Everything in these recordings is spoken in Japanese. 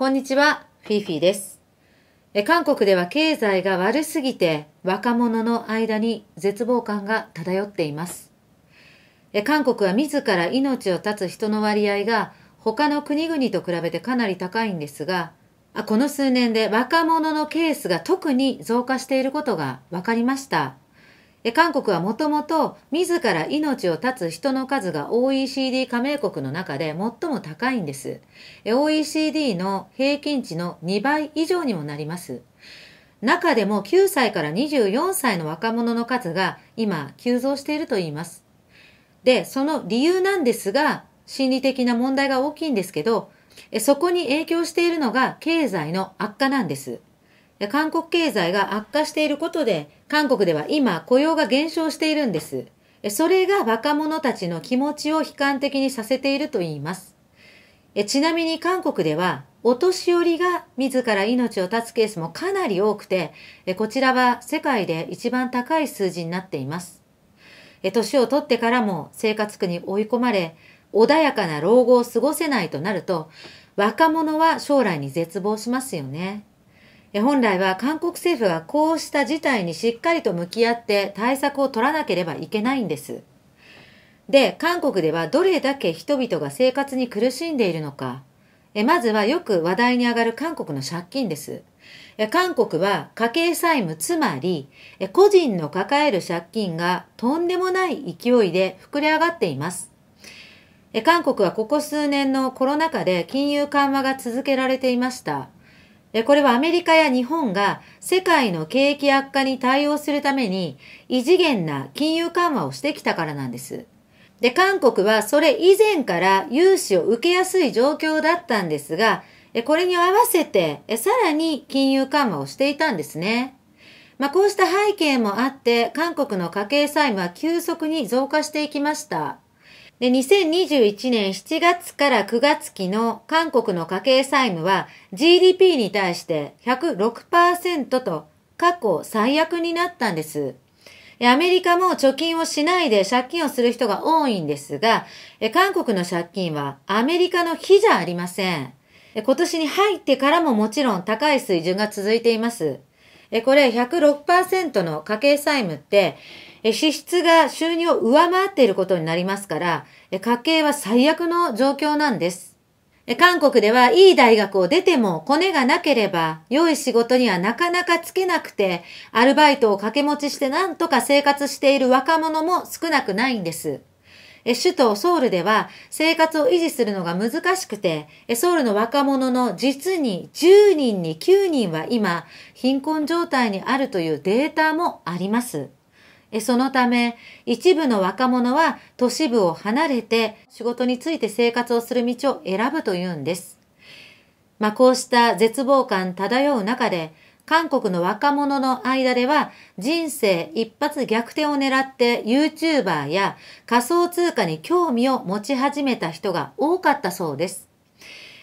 こんにちは、フィーフィーです。韓国では経済が悪すぎて若者の間に絶望感が漂っています。韓国は自ら命を絶つ人の割合が他の国々と比べてかなり高いんですが、この数年で若者のケースが特に増加していることが分かりました。韓国はもともと自ら命を絶つ人の数が OECD 加盟国の中で最も高いんです。OECD の平均値の2倍以上にもなります。中でも9歳から24歳の若者の数が今急増していると言います。で、その理由なんですが、心理的な問題が大きいんですけど、そこに影響しているのが経済の悪化なんです。韓国経済が悪化していることで、韓国では今雇用が減少しているんです。それが若者たちの気持ちを悲観的にさせていると言います。ちなみに韓国では、お年寄りが自ら命を絶つケースもかなり多くて、こちらは世界で一番高い数字になっています。年を取ってからも生活苦に追い込まれ、穏やかな老後を過ごせないとなると、若者は将来に絶望しますよね。本来は韓国政府はこうした事態にしっかりと向き合って対策を取らなければいけないんです。で、韓国ではどれだけ人々が生活に苦しんでいるのか。えまずはよく話題に上がる韓国の借金です。韓国は家計債務、つまり個人の抱える借金がとんでもない勢いで膨れ上がっています。韓国はここ数年のコロナ禍で金融緩和が続けられていました。これはアメリカや日本が世界の景気悪化に対応するために異次元な金融緩和をしてきたからなんです。で、韓国はそれ以前から融資を受けやすい状況だったんですが、これに合わせてさらに金融緩和をしていたんですね。まあ、こうした背景もあって、韓国の家計債務は急速に増加していきました。で、2021年7月から9月期の韓国の家計債務は GDP に対して106%と過去最悪になったんです。アメリカも貯金をしないで借金をする人が多いんですが、韓国の借金はアメリカの比じゃありません。今年に入ってからももちろん高い水準が続いています。これ106%の家計債務って支出が収入を上回っていることになりますから、家計は最悪の状況なんです。韓国ではいい大学を出てもコネがなければ良い仕事にはなかなかつけなくてアルバイトを掛け持ちしてなんとか生活している若者も少なくないんです。首都ソウルでは生活を維持するのが難しくて、ソウルの若者の実に10人に9人は今貧困状態にあるというデータもあります。そのため、一部の若者は都市部を離れて仕事について生活をする道を選ぶというんです。まあ、こうした絶望感漂う中で、韓国の若者の間では人生一発逆転を狙って YouTuber や仮想通貨に興味を持ち始めた人が多かったそうです。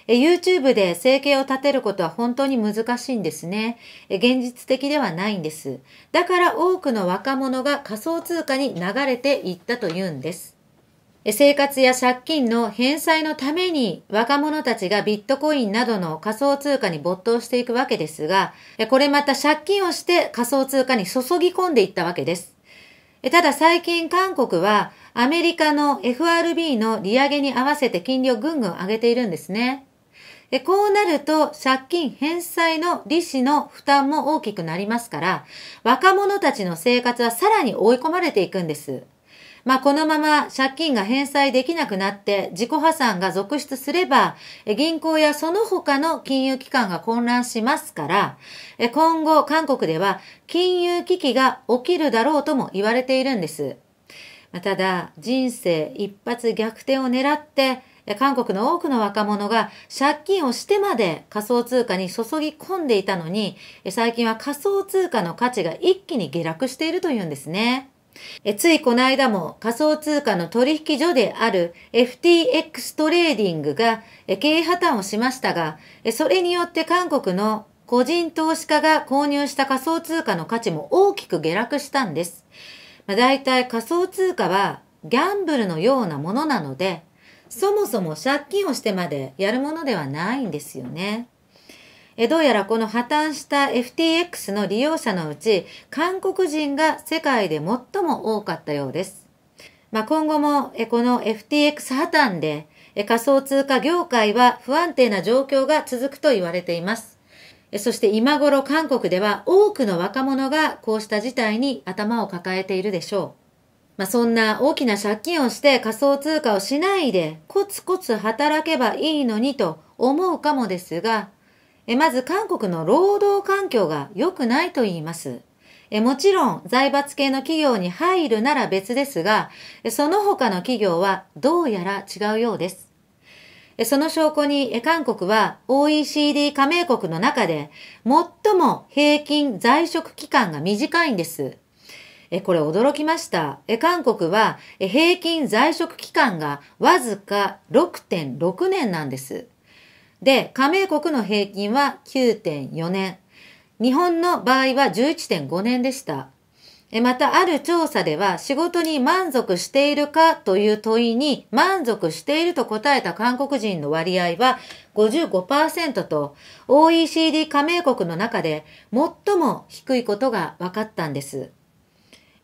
え YouTube で生計を立てることは本当に難しいんですねえ。現実的ではないんです。だから多くの若者が仮想通貨に流れていったというんです。生活や借金の返済のために若者たちがビットコインなどの仮想通貨に没頭していくわけですが、これまた借金をして仮想通貨に注ぎ込んでいったわけです。ただ最近韓国はアメリカの FRB の利上げに合わせて金利をぐんぐん上げているんですね。で、こうなると借金返済の利子の負担も大きくなりますから、若者たちの生活はさらに追い込まれていくんです。まあ、このまま借金が返済できなくなって自己破産が続出すれば、銀行やその他の金融機関が混乱しますから、今後韓国では金融危機が起きるだろうとも言われているんです。ただ、人生一発逆転を狙って韓国の多くの若者が借金をしてまで仮想通貨に注ぎ込んでいたのに、最近は仮想通貨の価値が一気に下落しているというんですね。えついこの間も仮想通貨の取引所である FTX トレーディングが経営破綻をしましたが、それによって韓国の個人投資家が購入した仮想通貨の価値も大きく下落したんです。まあ、大体仮想通貨はギャンブルのようなものなので、そもそも借金をしてまでやるものではないんですよね。えどうやらこの破綻した FTX の利用者のうち、韓国人が世界で最も多かったようです。まあ、今後もえこの FTX 破綻でえ仮想通貨業界は不安定な状況が続くと言われています。そして今頃韓国では多くの若者がこうした事態に頭を抱えているでしょう。まあ、そんな大きな借金をして仮想通貨をしないでコツコツ働けばいいのにと思うかもですが、えまず韓国の労働環境が良くないと言います。えもちろん財閥系の企業に入るなら別ですが、その他の企業はどうやら違うようです。その証拠に韓国は OECD 加盟国の中で最も平均在職期間が短いんです。えこれ驚きました。え韓国はえ平均在職期間がわずか6.6年なんです。で、加盟国の平均は9.4年。日本の場合は11.5年でした。また、ある調査では、仕事に満足しているかという問いに、満足していると答えた韓国人の割合は55%と、OECD 加盟国の中で最も低いことが分かったんです。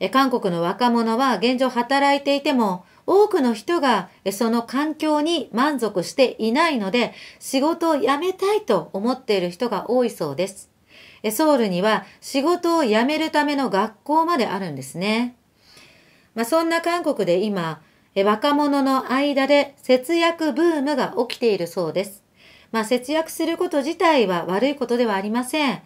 韓国の若者は現状働いていても、多くの人がその環境に満足していないので、仕事を辞めたいと思っている人が多いそうです。ソウルには仕事を辞めるための学校まであるんですね。まあ、そんな韓国で今、若者の間で節約ブームが起きているそうです。まあ、節約すること自体は悪いことではありません。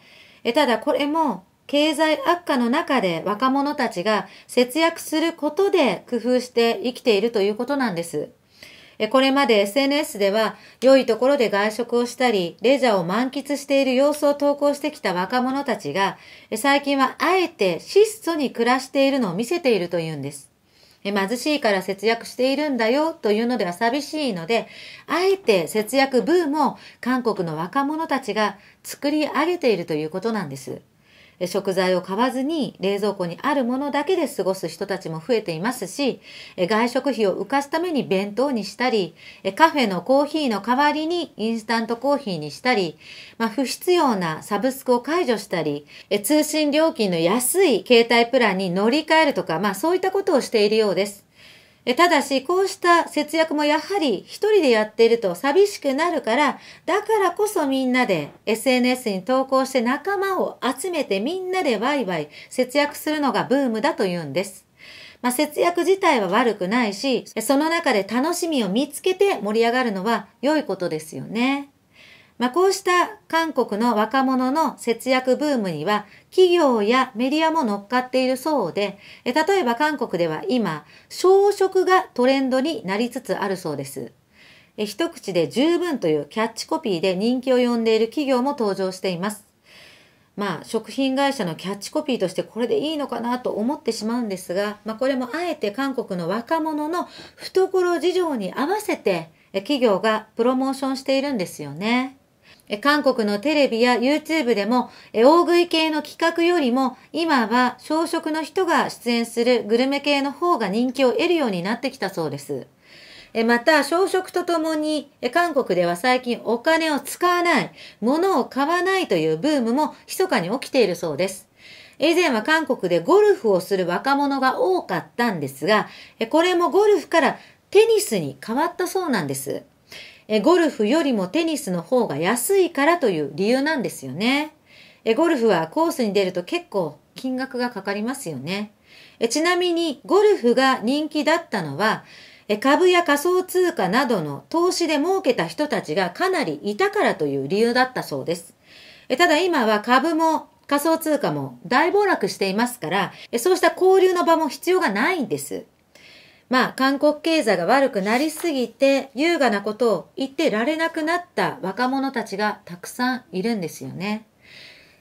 ただこれも経済悪化の中で若者たちが節約することで工夫して生きているということなんです。これまで SNS では良いところで外食をしたり、レジャーを満喫している様子を投稿してきた若者たちが、最近はあえて質素に暮らしているのを見せているというんです。貧しいから節約しているんだよというのでは寂しいので、あえて節約ブームを韓国の若者たちが作り上げているということなんです。食材を買わずに冷蔵庫にあるものだけで過ごす人たちも増えていますし、外食費を浮かすために弁当にしたり、カフェのコーヒーの代わりにインスタントコーヒーにしたり、まあ、不必要なサブスクを解除したり、通信料金の安い携帯プランに乗り換えるとか、まあそういったことをしているようです。ただし、こうした節約もやはり一人でやっていると寂しくなるから、だからこそみんなで SNS に投稿して仲間を集めてみんなでワイワイ節約するのがブームだというんです。まあ、節約自体は悪くないし、その中で楽しみを見つけて盛り上がるのは良いことですよね。まあ、こうした韓国の若者の節約ブームには企業やメディアも乗っかっているそうで、例えば韓国では今、小食がトレンドになりつつあるそうです。一口で十分というキャッチコピーで人気を呼んでいる企業も登場しています。まあ、食品会社のキャッチコピーとしてこれでいいのかなと思ってしまうんですが、まあ、これもあえて韓国の若者の懐事情に合わせて企業がプロモーションしているんですよね。韓国のテレビや YouTube でも、大食い系の企画よりも、今は小食の人が出演するグルメ系の方が人気を得るようになってきたそうです。また、小食とともに、韓国では最近お金を使わない、物を買わないというブームも密かに起きているそうです。以前は韓国でゴルフをする若者が多かったんですが、これもゴルフからテニスに変わったそうなんです。えゴルフよりもテニスの方が安いからという理由なんですよね。えゴルフはコースに出ると結構金額がかかりますよね。えちなみにゴルフが人気だったのはえ株や仮想通貨などの投資で儲けた人たちがかなりいたからという理由だったそうです。えただ今は株も仮想通貨も大暴落していますから、そうした交流の場も必要がないんです。まあ、韓国経済が悪くなりすぎて、優雅なことを言ってられなくなった若者たちがたくさんいるんですよね。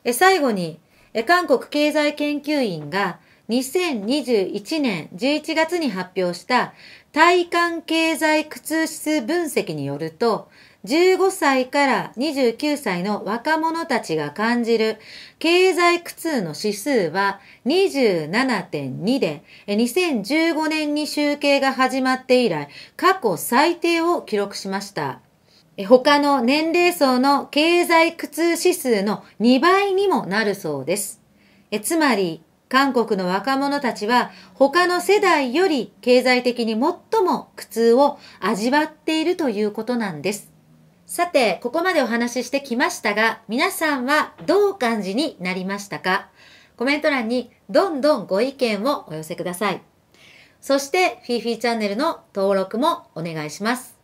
え最後にえ、韓国経済研究院が2021年11月に発表した体感経済苦痛指数分析によると、15歳から29歳の若者たちが感じる経済苦痛の指数は27.2で、2015年に集計が始まって以来、過去最低を記録しました。他の年齢層の経済苦痛指数の2倍にもなるそうです。つまり、韓国の若者たちは他の世代より経済的に最も苦痛を味わっているということなんです。さて、ここまでお話ししてきましたが、皆さんはどう感じになりましたかコメント欄にどんどんご意見をお寄せください。そして、フィーフィーチャンネルの登録もお願いします。